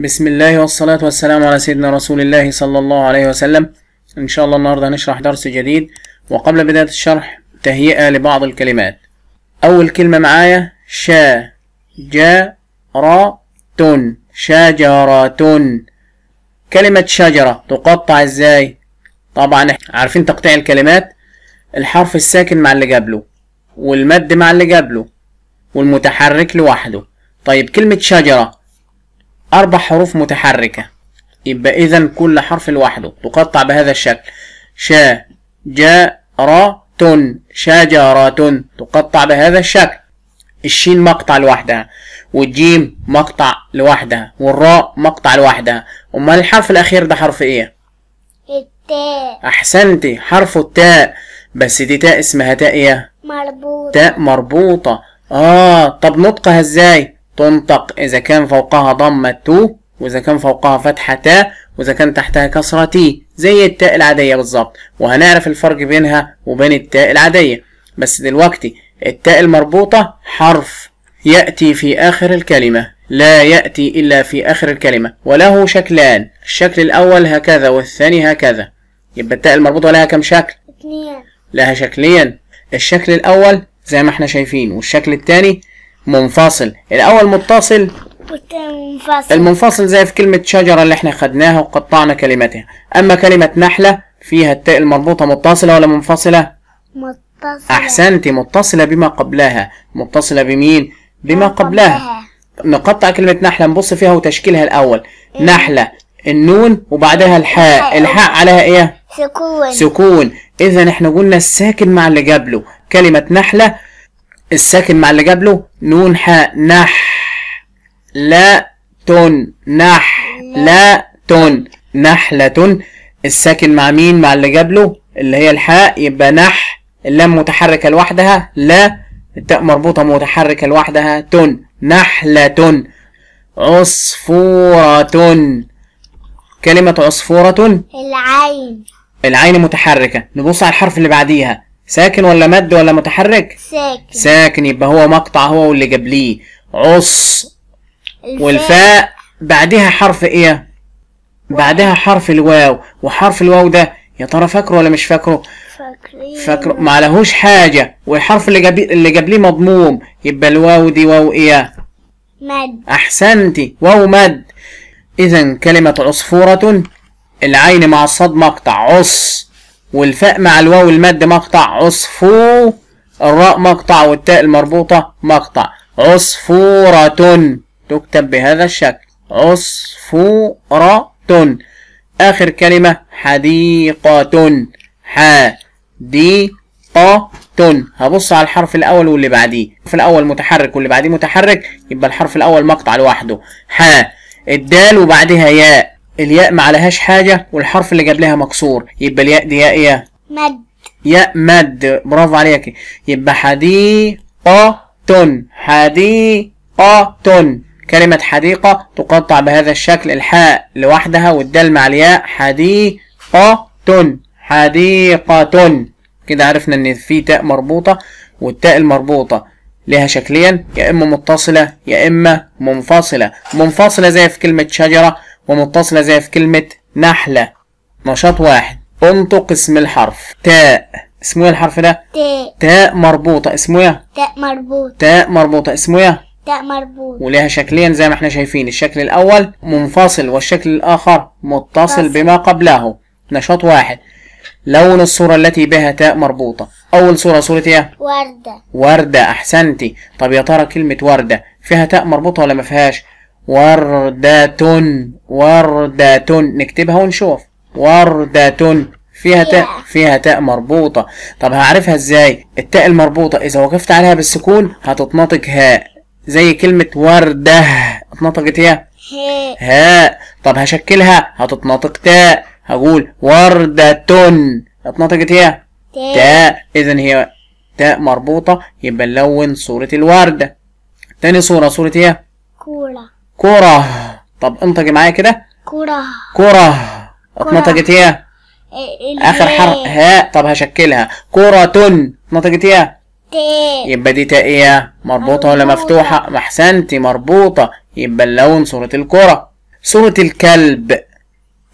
بسم الله والصلاة والسلام على سيدنا رسول الله صلى الله عليه وسلم إن شاء الله النهاردة هنشرح درس جديد وقبل بداية الشرح تهيئة لبعض الكلمات أول كلمة معايا شا جا را تون شجرة كلمة شجرة تقطع ازاي؟ طبعا عارفين تقطيع الكلمات الحرف الساكن مع اللي قبله والمد مع اللي قبله والمتحرك لوحده طيب كلمة شجرة أربع حروف متحركة يبقى إذا كل حرف لوحده تقطع بهذا الشكل شا جا را تن شجرة تقطع بهذا الشكل الشين مقطع لوحدها والجيم مقطع لوحدها والراء مقطع لوحدها امال الحرف الاخير ده حرف ايه التاء احسنتي حرف التاء بس دي تاء اسمها تاء ايه مربوطه تاء مربوطه اه طب نطقها ازاي تنطق إذا كان فوقها ضمة تو وإذا كان فوقها فتحة تا وإذا كان تحتها كسرة تي زي التاء العادية بالظبط وهنعرف الفرق بينها وبين التاء العادية بس دلوقتي التاء المربوطة حرف يأتي في آخر الكلمة لا يأتي إلا في آخر الكلمة وله شكلان الشكل الأول هكذا والثاني هكذا يبقى التاء المربوطة لها كم شكل؟ اثنين لها شكلين الشكل الأول زي ما احنا شايفين والشكل الثاني منفصل الأول متصل منفصل المنفصل زي في كلمة شجرة اللي احنا خدناها وقطعنا كلمتها أما كلمة نحلة فيها التاء المربوطة متصلة ولا منفصلة؟ متصلة احسنت متصلة بما قبلها متصلة بمين؟ بما قبلها نقطع كلمة نحلة نبص فيها وتشكيلها الأول إيه؟ نحلة النون وبعدها الحاء الحاء عليها ايه؟ سكون سكون إذا احنا قلنا الساكن مع اللي قبله كلمة نحلة الساكن مع اللي قبله نون حاء نح لا تون نح لا تون نحلة الساكن مع مين مع اللي قبله اللي هي الحاء يبقى نح اللام متحركة لوحدها لا التاء مربوطة متحركة لوحدها تون نحلة عصفورة كلمة عصفورة العين العين متحركة نبص على الحرف اللي بعديها ساكن ولا مد ولا متحرك ساكن ساكن يبقى هو مقطع هو واللي جاب ليه عص والفاء بعدها حرف ايه بعدها حرف الواو وحرف الواو ده يا ترى فاكره ولا مش فاكره فاكره ما لهوش حاجه والحرف اللي جاب اللي جاب ليه مضموم يبقى الواو دي واو ايه مد احسنتي واو مد اذا كلمه عصفوره العين مع الصاد مقطع عص والفاء مع الواو المد مقطع عصفو الراء مقطع والتاء المربوطة مقطع عصفورة تكتب بهذا الشكل عصفورة آخر كلمة حديقة حديقة هبص على الحرف الأول واللي بعديه الحرف الأول متحرك واللي بعديه متحرك يبقى الحرف الأول مقطع لوحده ح الدال وبعدها ياء الياء ما عليهاش حاجة والحرف اللي قبلها مكسور يبقى الياء دي ياء ايه؟ مد ياء مد برافو عليك يبقى حديقة حديقة كلمة حديقة تقطع بهذا الشكل الحاء لوحدها والدال مع الياء حديقة حديقة كده عرفنا ان في تاء مربوطة والتاء المربوطة لها شكليا يا اما متصلة يا اما منفصلة منفصلة زي في كلمة شجرة ومتصلة زي في كلمة نحلة نشاط واحد انطق اسم الحرف تاء اسمه ايه الحرف ده؟ تاء تاء مربوطة اسمه ايه؟ تاء مربوطة تاء مربوطة اسمه ايه؟ تاء مربوطة ولها شكلين زي ما احنا شايفين الشكل الأول منفصل والشكل الآخر متصل فصل. بما قبله نشاط واحد لون الصورة التي بها تاء مربوطة أول صورة صورة ايه؟ وردة وردة أحسنتي طب يا ترى كلمة وردة فيها تاء مربوطة ولا ما فيهاش؟ وردة وردة نكتبها ونشوف وردة فيها تاء فيها تاء مربوطة طب هعرفها ازاي التاء المربوطة اذا وقفت عليها بالسكون هتتنطق هاء زي كلمة وردة اتنطقت هي هاء طب هشكلها هتتنطق تاء هقول وردة اتنطقت هي تاء اذا هي تاء مربوطة يبقى نلون صورة الوردة تاني صورة صورة ايه؟ كورة كرة طب انطقي معايا كده كرة كرة اتنطقت إيه،, إيه،, ايه اخر حرف هاء طب هشكلها كرة اتنطقت ايه تاء يبقى دي تاء ايه مربوطة ولا مفتوحة احسنتي مربوطة يبقى اللون صورة الكرة صورة الكلب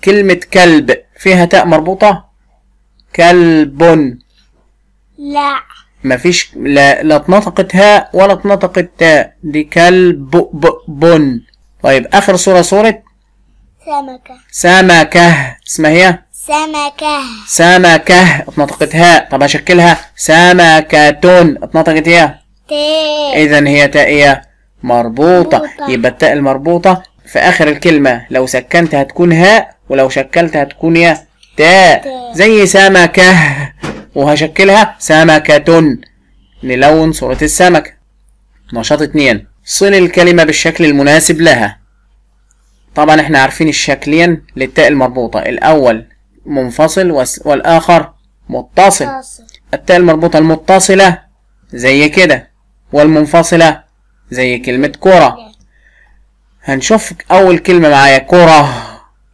كلمة كلب فيها تاء مربوطة كلب لا مفيش لا لا اتنطقت هاء ولا اتنطقت تاء دي كلب بن طيب آخر صورة صورة سمكة سمكة اسمها هي سمكة سمكة اتنطقت هاء طب هشكلها سمكة اتنطقت هي تاء إذا هي تاء مربوطة. يبقى التاء المربوطة في آخر الكلمة لو سكنتها تكون هاء ولو شكلتها تكون يا تاء زي سمكة وهشكلها سمكة نلون صورة السمكة نشاط اتنين صل الكلمة بالشكل المناسب لها طبعا احنا عارفين الشكلين للتاء المربوطة الأول منفصل والآخر متصل التاء المربوطة المتصلة زي كده والمنفصلة زي كلمة كرة هنشوف أول كلمة معايا كرة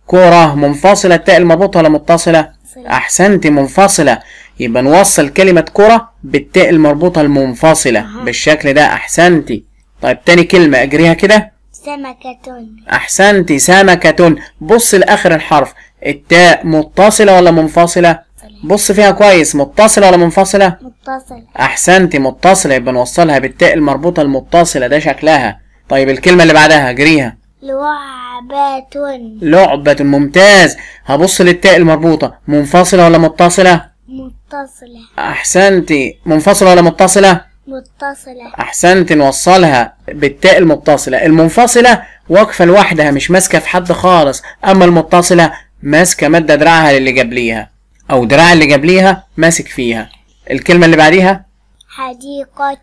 كرة منفصلة التاء المربوطة ولا متصلة؟ أحسنت منفصلة يبقى نوصل كلمة كرة بالتاء المربوطة المنفصلة بالشكل ده أحسنتي طيب تاني كلمة اجريها كده سمكة احسنتي سمكة بص لاخر الحرف التاء متصلة ولا منفصلة بص فيها كويس متصلة ولا منفصلة متصلة احسنتي متصلة يبقى نوصلها بالتاء المربوطة المتصلة ده شكلها طيب الكلمة اللي بعدها اجريها لعبة لعبة ممتاز هبص للتاء المربوطة منفصلة ولا متصلة متصلة احسنتي منفصلة ولا متصلة متصلة أحسنت نوصلها بالتاء المتصلة المنفصلة واقفة لوحدها مش ماسكة في حد خالص أما المتصلة ماسكة مادة دراعها للي قبليها أو دراع اللي قبليها ماسك فيها الكلمة اللي بعديها حديقة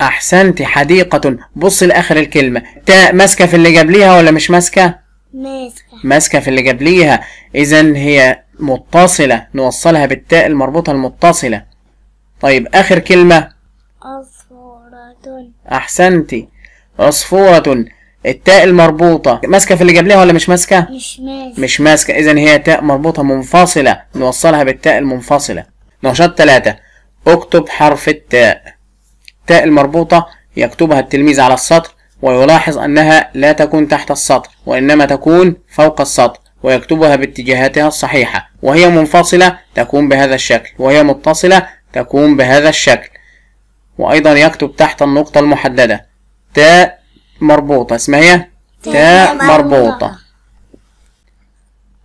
أحسنتي حديقة بص لآخر الكلمة تاء ماسكة في اللي قبليها ولا مش ماسكة؟ ماسكة ماسكة في اللي قبليها إذا هي متصلة نوصلها بالتاء المربوطة المتصلة طيب آخر كلمة عصفورة أحسنتي عصفورة التاء المربوطة ماسكة في اللي قبلها ولا مش ماسكة؟ مش ماسكة مش ماسكة إذا هي تاء مربوطة منفصلة نوصلها بالتاء المنفصلة نشاط ثلاثة اكتب حرف التاء التاء المربوطة يكتبها التلميذ على السطر ويلاحظ أنها لا تكون تحت السطر وإنما تكون فوق السطر ويكتبها باتجاهاتها الصحيحة وهي منفصلة تكون بهذا الشكل وهي متصلة تكون بهذا الشكل وأيضا يكتب تحت النقطة المحددة تاء مربوطة اسمها هي إيه؟ تاء مربوطة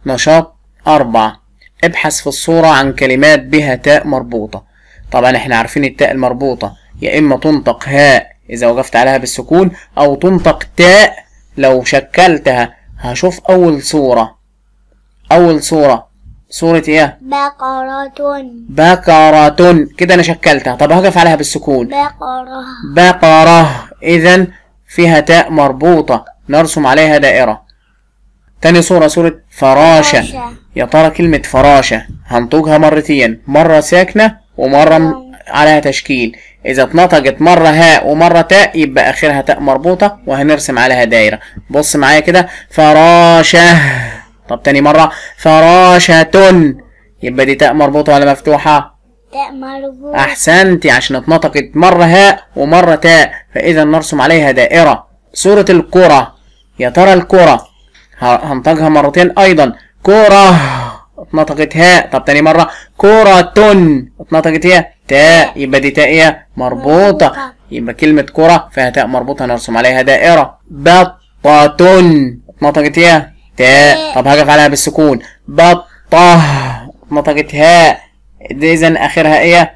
نشاط أربعة ابحث في الصورة عن كلمات بها تاء مربوطة طبعا احنا عارفين التاء المربوطة يا إما تنطق هاء إذا وقفت عليها بالسكون أو تنطق تاء لو شكلتها هشوف أول صورة أول صورة سورة ايه؟ بقرة بقرة كده انا شكلتها طب هقف عليها بالسكون بقرة بقرة اذا فيها تاء مربوطة نرسم عليها دائرة تاني صورة صورة فراشة, فراشة. يا ترى كلمة فراشة هنطقها مرتين مرة ساكنة ومرة م... عليها تشكيل إذا اتنطقت مرة هاء ومرة تاء يبقى آخرها تاء مربوطة وهنرسم عليها دايرة بص معايا كده فراشة طب تاني مرة فراشة يبقى دي تاء مربوطة ولا مفتوحة؟ تاء مربوطة أحسنتي عشان اتنطقت مرة هاء ومرة تاء فإذا نرسم عليها دائرة صورة الكرة يا ترى الكرة هنطقها مرتين أيضا كرة اتنطقت هاء طب تاني مرة كرة اتنطقت هي تاء يبقى دي تاء مربوطة يبقى كلمة كرة فيها تاء مربوطة نرسم عليها دائرة بطة اتنطقت هي تاء طب هقف عليها بالسكون بطه نطقت هاء اذا اخرها ايه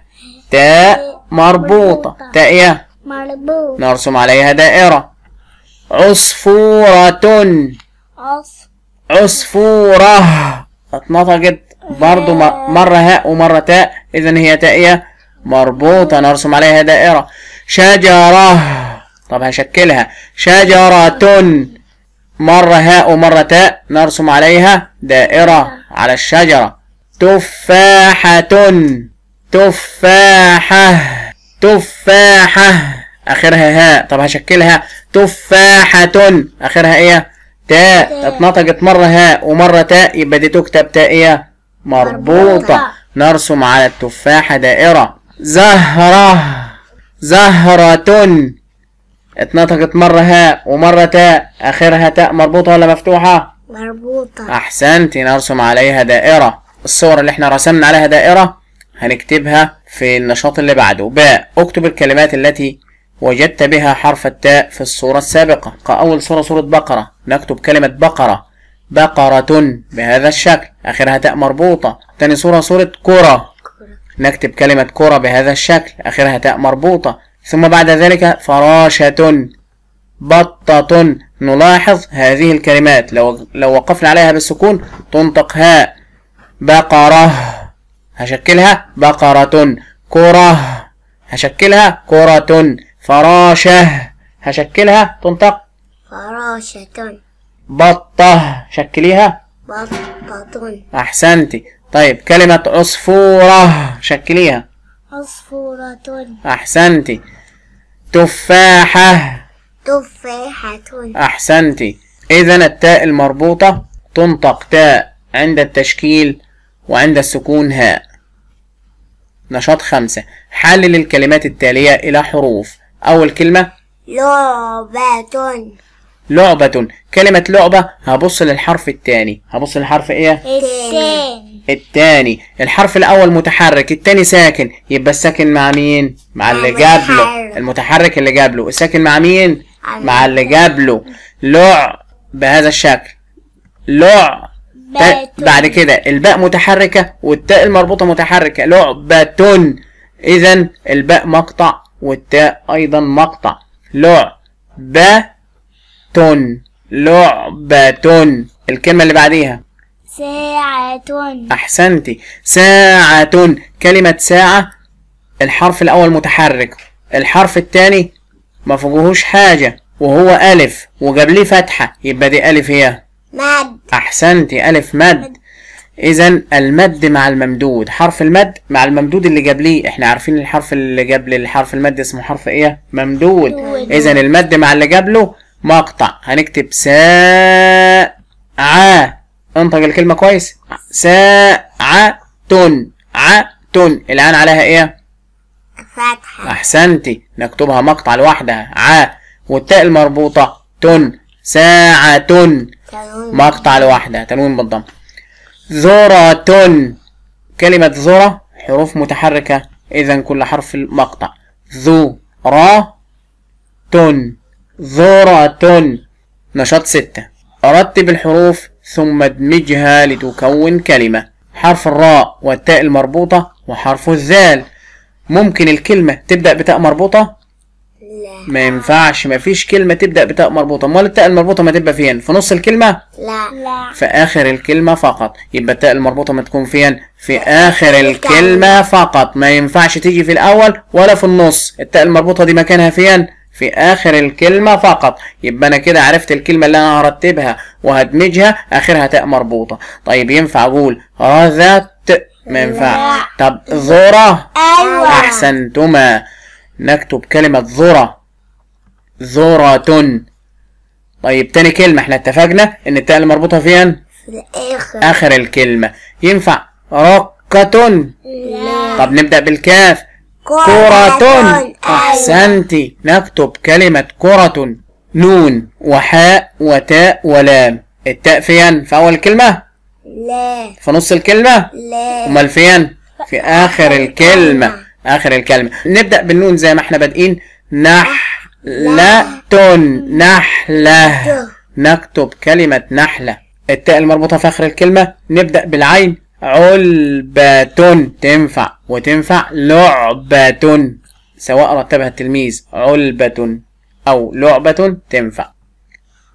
تاء مربوطه تاء ايه مربوطه نرسم عليها دائره عصفوره عصف عصفوره اتنطقت برضو مرة هاء ومرة تاء إذا هي تائية مربوطة نرسم عليها دائرة شجرة طب هشكلها شجرة مرة هاء ومرة تاء نرسم عليها دائرة على الشجرة تفاحة تفاحة تفاحة آخرها هاء طب هشكلها تفاحة آخرها إيه؟ تاء اتنطقت مرة هاء ومرة تاء يبقى دي تكتب تائية مربوطة نرسم على التفاحة دائرة زهرة زهرة اتنطقت مرة هاء ومرة تاء آخرها تاء مربوطة ولا مفتوحة؟ مربوطة أحسنت نرسم عليها دائرة الصور اللي احنا رسمنا عليها دائرة هنكتبها في النشاط اللي بعده باء اكتب الكلمات التي وجدت بها حرف التاء في الصورة السابقة أول صورة صورة بقرة نكتب كلمة بقرة بقرة بهذا الشكل آخرها تاء مربوطة تاني صورة صورة كرة نكتب كلمة كرة بهذا الشكل آخرها تاء مربوطة ثم بعد ذلك فراشة بطة نلاحظ هذه الكلمات لو, لو وقفنا عليها بالسكون تنطق هاء بقرة هشكلها بقرة كرة هشكلها كرة فراشة هشكلها تنطق فراشة بطة شكليها بطة أحسنتي طيب كلمة عصفورة شكليها عصفورة أحسنتي تفاحة تفاحة أحسنتي إذا التاء المربوطة تنطق تاء عند التشكيل وعند السكون هاء نشاط خمسة حلل الكلمات التالية إلى حروف أول كلمة لعبة لعبة كلمة لعبة هبص للحرف الثاني هبص للحرف إيه؟ التاني التاني الحرف الأول متحرك التاني ساكن يبقى الساكن مع مين؟ مع اللي قبله المتحرك اللي قبله الساكن مع مين؟ مع اللي قبله لع بهذا الشكل لع بعد كده الباء متحركة والتاء المربوطة متحركة لعبة إذا الباء مقطع والتاء أيضا مقطع لعبة لعبة الكلمة اللي بعديها ساعة أحسنتي ساعة كلمة ساعة الحرف الأول متحرك الحرف الثاني ما فوقهوش حاجة وهو ألف وجاب ليه فتحة يبقى دي ألف هي مد أحسنتي ألف مد إذا المد مع الممدود حرف المد مع الممدود اللي جاب ليه إحنا عارفين الحرف اللي جاب الحرف المد اسمه حرف إيه ممدود إذا المد مع اللي جاب له مقطع هنكتب ساعة انطق الكلمة كويس ساعة تون الآن عليها إيه؟ فتحة أحسنتي نكتبها مقطع لوحدها ع والتاء المربوطة تن ساعة تن مقطع لوحدها تنوين بالضم ذرة كلمة ذرة حروف متحركة إذا كل حرف مقطع ذو را تن ذرة نشاط ستة ارتب الحروف ثم ادمجها لتكون كلمة حرف الراء والتاء المربوطة وحرف الذال ممكن الكلمة تبدأ بتاء مربوطة؟ لا ما ينفعش ما فيش كلمة تبدأ بتاء مربوطة امال التاء المربوطة ما تبقى فين؟ في نص الكلمة؟ لا لا في آخر الكلمة فقط يبقى التاء المربوطة ما تكون فين؟ في آخر الكلمة فقط ما ينفعش تيجي في الأول ولا في النص التاء المربوطة دي مكانها فين؟ في اخر الكلمه فقط يبقى انا كده عرفت الكلمه اللي انا هرتبها وهدمجها اخرها تاء مربوطه طيب ينفع اقول رذت ما ينفعش طب ذره أيوة. احسنتما نكتب كلمه ذره ذره طيب تاني كلمه احنا اتفقنا ان التاء اللي مربوطه فين في اخر الكلمه ينفع رقه لا طب نبدا بالكاف كرة أحسنت نكتب كلمة كرة نون وحاء وتاء ولام التاء فين في أول الكلمة؟ لا في نص الكلمة؟ لا أمال فين؟ في آخر الكلمة آخر الكلمة نبدأ بالنون زي ما احنا بادئين نحلة نحلة نكتب كلمة نحلة التاء المربوطة في آخر الكلمة نبدأ بالعين علبة تنفع وتنفع لعبة سواء رتبها التلميذ علبة أو لعبة تنفع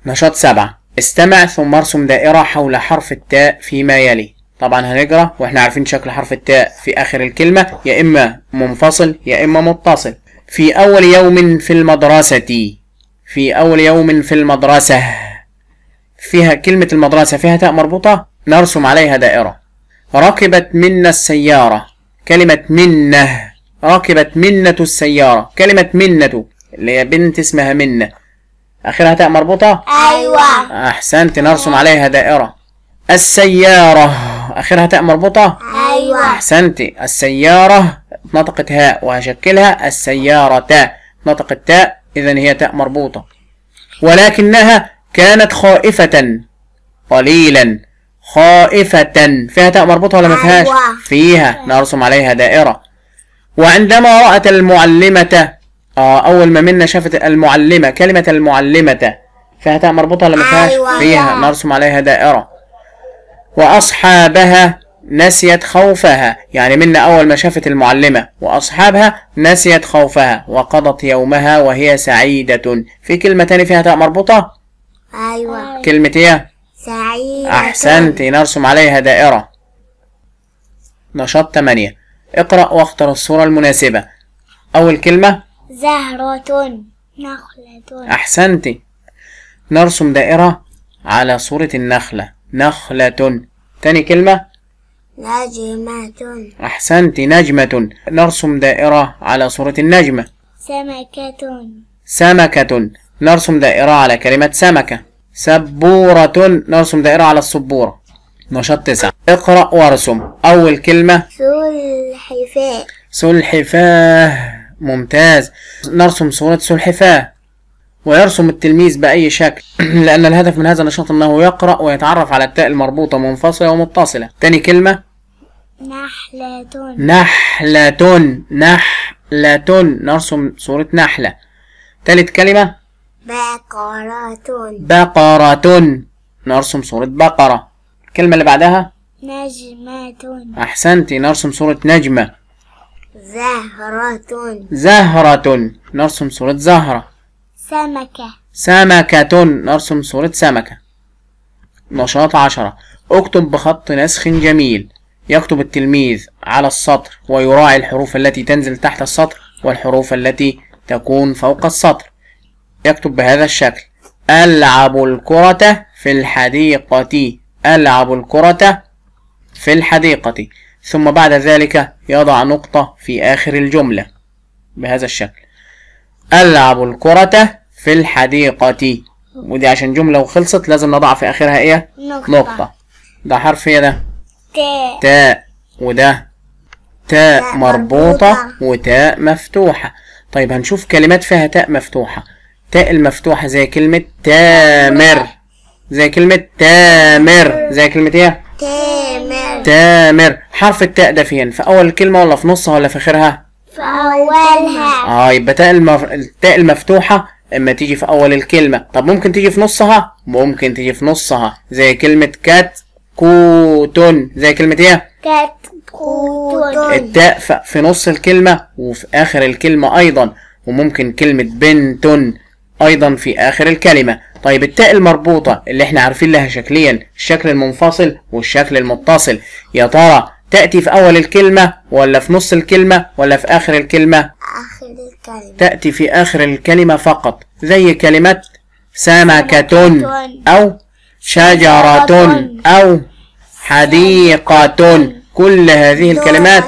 نشاط سبعة استمع ثم ارسم دائرة حول حرف التاء فيما يلي طبعا هنقرأ واحنا عارفين شكل حرف التاء في آخر الكلمة يا إما منفصل يا إما متصل في أول يوم في المدرسة في أول يوم في المدرسة فيها كلمة المدرسة فيها تاء مربوطة نرسم عليها دائرة ركبت منا السيارة كلمة منة ركبت منة السيارة كلمة منة اللي هي بنت اسمها منة آخرها تاء مربوطة أيوة أحسنت نرسم عليها دائرة السيارة آخرها تاء مربوطة أيوة أحسنت السيارة نطقت هاء وهشكلها السيارة تاء نطقت تاء إذا هي تاء مربوطة ولكنها كانت خائفة قليلا خائفة فيها تاء مربوطة ولا ما أيوة. فيهاش؟ فيها أيوة. نرسم عليها دائرة وعندما رأت المعلمة آه أول ما منا شافت المعلمة كلمة المعلمة فيها تاء مربوطة ولا ما فيهاش؟ أيوة، فيها نرسم عليها دائرة وأصحابها نسيت خوفها يعني منا أول ما شافت المعلمة وأصحابها نسيت خوفها وقضت يومها وهي سعيدة في كلمة تاني فيها تاء مربوطة أيوة كلمة إيه؟ سعيدة أحسنت نرسم عليها دائرة نشاط 8 اقرأ واختر الصورة المناسبة أول كلمة زهرة نخلة أحسنت نرسم دائرة على صورة النخلة نخلة تاني كلمة نجمة أحسنت نجمة نرسم دائرة على صورة النجمة سمكة سمكة نرسم دائرة على كلمة سمكة سبورة نرسم دائرة على السبورة نشاط تسعة اقرأ وارسم أول كلمة سلحفاة سلحفاة ممتاز نرسم صورة سلحفاة ويرسم التلميذ بأي شكل لأن الهدف من هذا النشاط أنه يقرأ ويتعرف على التاء المربوطة منفصلة ومتصلة تاني كلمة نحلة نحلة نحلة نرسم صورة نحلة تالت كلمة بقرة بقرة نرسم صورة بقرة الكلمة اللي بعدها نجمة أحسنت نرسم صورة نجمة زهرة زهرة نرسم صورة زهرة سمكة سمكة نرسم صورة سمكة نشاط عشرة اكتب بخط نسخ جميل يكتب التلميذ على السطر ويراعي الحروف التي تنزل تحت السطر والحروف التي تكون فوق السطر يكتب بهذا الشكل ألعب الكرة في الحديقة ألعب الكرة في الحديقة ثم بعد ذلك يضع نقطة في آخر الجملة بهذا الشكل ألعب الكرة في الحديقة ودي عشان جملة وخلصت لازم نضع في آخرها إيه؟ نقطة, نقطة. ده حرف إيه ده؟ تاء تاء وده تاء مربوطة وتاء مفتوحة طيب هنشوف كلمات فيها تاء مفتوحة تاء المفتوحة زي كلمة تامر زي كلمة تامر زي كلمة ايه؟ تامر تامر حرف التاء ده فين؟ في أول الكلمة ولا في نصها ولا في آخرها؟ في أولها اه يبقى تاء المف... التاء المفتوحة إما تيجي في أول الكلمة طب ممكن تيجي في نصها؟ ممكن تيجي في نصها زي كلمة كات كوتون زي كلمة ايه؟ كات كوتون التاء في نص الكلمة وفي آخر الكلمة أيضا وممكن كلمة بنتون أيضا في آخر الكلمة طيب التاء المربوطة اللي احنا عارفين لها شكليا الشكل المنفصل والشكل المتصل يا ترى تأتي في أول الكلمة ولا في نص الكلمة ولا في آخر الكلمة آخر الكلمة تأتي في آخر الكلمة فقط زي كلمة سمكة أو شجرة أو حديقة كل هذه الكلمات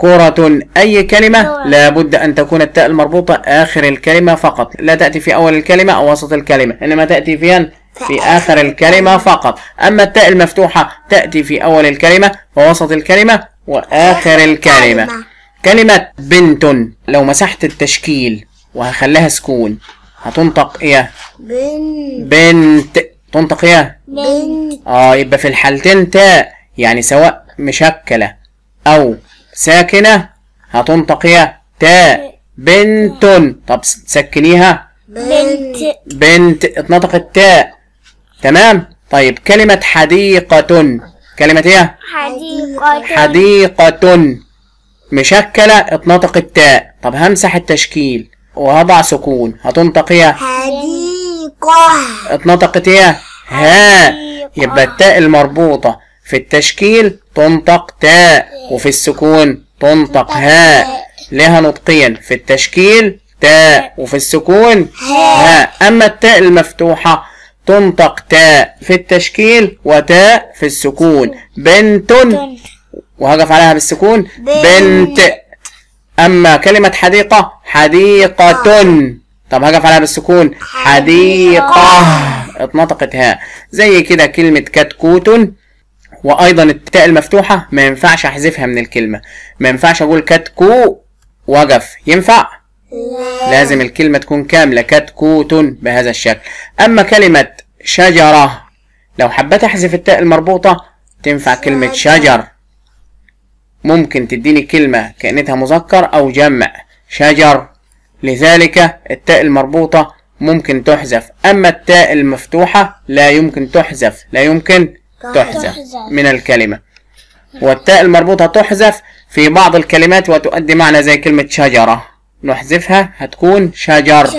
كرة أي كلمة لابد أن تكون التاء المربوطة آخر الكلمة فقط لا تأتي في أول الكلمة أو وسط الكلمة إنما تأتي فيها في آخر الكلمة فقط أما التاء المفتوحة تأتي في أول الكلمة ووسط الكلمة وآخر الكلمة كلمة بنت لو مسحت التشكيل وهخليها سكون هتنطق إيه؟ بنت بنت تنطق إيه؟ بنت آه يبقى في الحالتين تاء يعني سواء مشكلة أو ساكنة هتنطق هي تاء بنت طب سكنيها بنت بنت اتنطقت تاء تمام طيب كلمة حديقة كلمة ايه؟ حديقة حديقة مشكلة اتنطق التاء طب همسح التشكيل وهضع سكون هتنطق ايه؟ حديقة اتنطقت ايه؟ ها يبقى التاء المربوطة في التشكيل تنطق تاء وفي السكون تنطق هاء لها نطقيا في التشكيل تاء وفي السكون هاء أما التاء المفتوحة تنطق تاء في التشكيل وتاء في السكون بنت وهقف عليها بالسكون بنت أما كلمة حديقة حديقة طب هقف عليها بالسكون حديقة اتنطقت هاء زي كده كلمة كتكوت وايضا التاء المفتوحه ما ينفعش احذفها من الكلمه ما ينفعش اقول كتكو وقف ينفع لازم الكلمه تكون كامله كتكوت بهذا الشكل اما كلمه شجره لو حبيت احذف التاء المربوطه تنفع كلمه شجر ممكن تديني كلمه كانتها مذكر او جمع شجر لذلك التاء المربوطه ممكن تحذف أما التاء المفتوحة لا يمكن تحذف لا يمكن تحذف من الكلمة والتاء المربوطة تحذف في بعض الكلمات وتؤدي معنى زي كلمة شجرة نحذفها هتكون شجر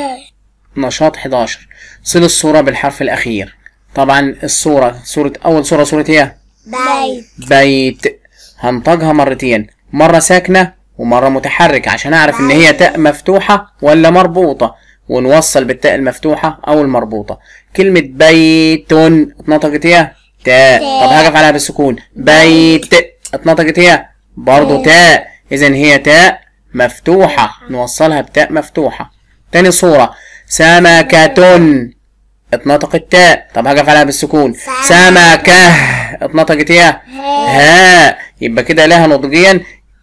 نشاط 11 صل الصورة بالحرف الأخير طبعا الصورة صورة أول صورة صورة إيه؟ بيت بيت هنطقها مرتين مرة ساكنة ومرة متحركة عشان أعرف إن هي تاء مفتوحة ولا مربوطة ونوصل بالتاء المفتوحة أو المربوطة كلمة بيت اتنطقت إيه؟ تاء طب هقف عليها بالسكون بيت اتنطقت هي برضه إيه. تاء اذا هي تاء مفتوحة نوصلها بتاء مفتوحة تاني صورة سمكة اتنطق التاء طب هقف عليها بالسكون سمكة اتنطقت هي هاء يبقى كده لها نضجيا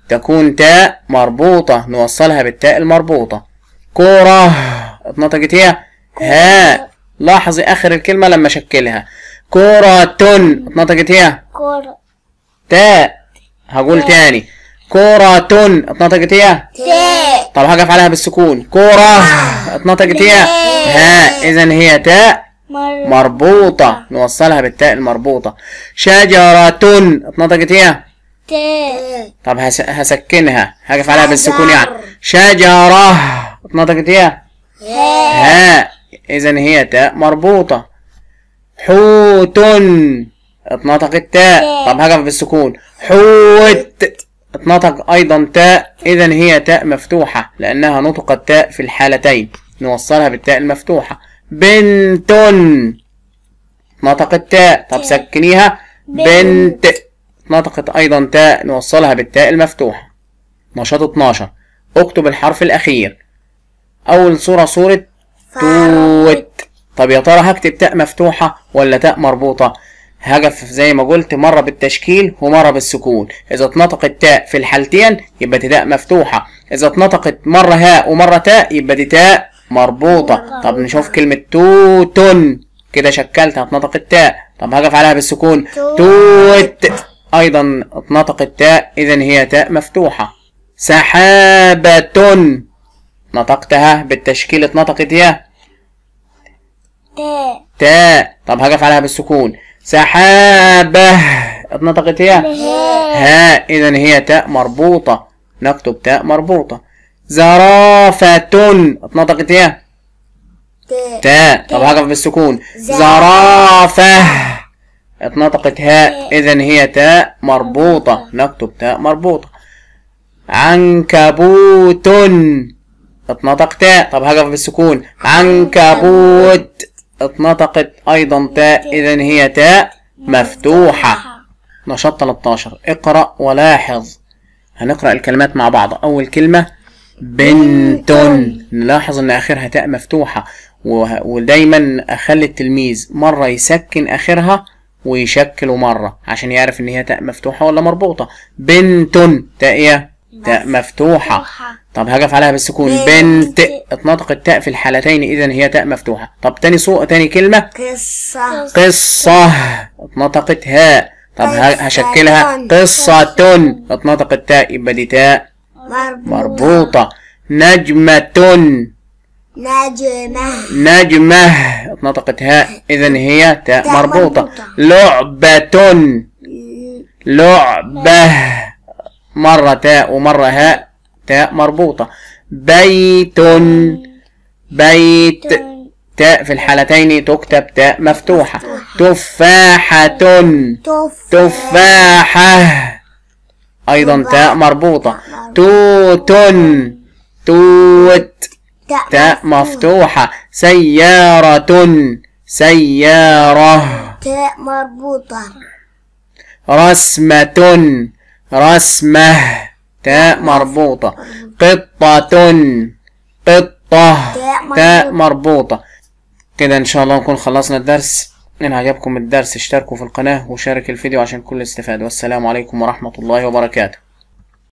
تكون تاء مربوطة نوصلها بالتاء المربوطة كوره اتنطقت هي هاء لاحظي آخر الكلمة لما شكلها كرة اتنطقت يا كرة تاء هقول تاني كرة اتنطقت يا تاء طب هقف عليها بالسكون كرة اتنطقت يا ها اذا هي تاء مربوطة نوصلها بالتاء المربوطة شجرة اتنطقت يا تاء طب هسكنها هقف عليها بالسكون يعني شجرة اتنطقت يا ها اذا هي تاء مربوطة حوت اتنطق التاء طب هقف بالسكون حوت اتنطق ايضا تاء اذا هي تاء مفتوحة لانها نطقت تاء في الحالتين نوصلها بالتاء المفتوحة بنت اتنطقت تاء طب سكنيها بنت اتنطقت ايضا تاء نوصلها بالتاء المفتوحة نشاط 12 اكتب الحرف الاخير اول صورة صورة توت طب يا ترى هكتب تاء مفتوحة ولا تاء مربوطة هجف زي ما قلت مرة بالتشكيل ومرة بالسكون إذا اتنطقت تاء في الحالتين يبقى دي تاء مفتوحة إذا اتنطقت مرة هاء ومرة تاء يبقى دي تاء مربوطة طب نشوف كلمة توتن كده شكلتها اتنطقت تاء طب هجف عليها بالسكون توت أيضا اتنطقت تاء إذا هي تاء مفتوحة سحابة نطقتها بالتشكيل اتنطقت ياء تاء تاء طب هقف عليها بالسكون سحابة اتنطقت هي هاء اذا هي تاء مربوطة نكتب تاء مربوطة زرافة اتنطقت هي تاء طب هقف بالسكون زرافة اتنطقت هاء إذا هي تاء مربوطة نكتب تاء مربوطة عنكبوت اتنطق تاء طب هقف بالسكون عنكبوت اتنطقت أيضا تاء إذا هي تاء مفتوحة نشاط 13 اقرأ ولاحظ هنقرأ الكلمات مع بعض أول كلمة بنت نلاحظ إن آخرها تاء مفتوحة ودايما أخلي التلميذ مرة يسكن آخرها ويشكله مرة عشان يعرف إن هي تاء مفتوحة ولا مربوطة بنت تاء إيه مفتوحة, مفتوحة. طب هقف عليها بالسكون بنت, بنت. اتنطق التاء في الحالتين اذا هي تاء مفتوحة طب تاني صوت تاني كلمة قصة قصة اتنطقت هاء طب هشكلها قصة اتنطق التاء يبقى دي تاء مربوطة, مربوطة. نجمة نجمة نجمة اتنطقت هاء إذا هي تاء مربوطة لعبة لعبة مرة تاء ومرة هاء تاء مربوطة بيت بيت تاء في الحالتين تكتب تاء مفتوحة تفاحة تفاحة أيضا تاء مربوطة توت توت تاء مفتوحة سيارة سيارة تاء مربوطة رسمة رسمه تاء مربوطة قطة قطة تاء مربوطة كده ان شاء الله نكون خلصنا الدرس ان عجبكم الدرس اشتركوا في القناة وشارك الفيديو عشان كل استفاد والسلام عليكم ورحمة الله وبركاته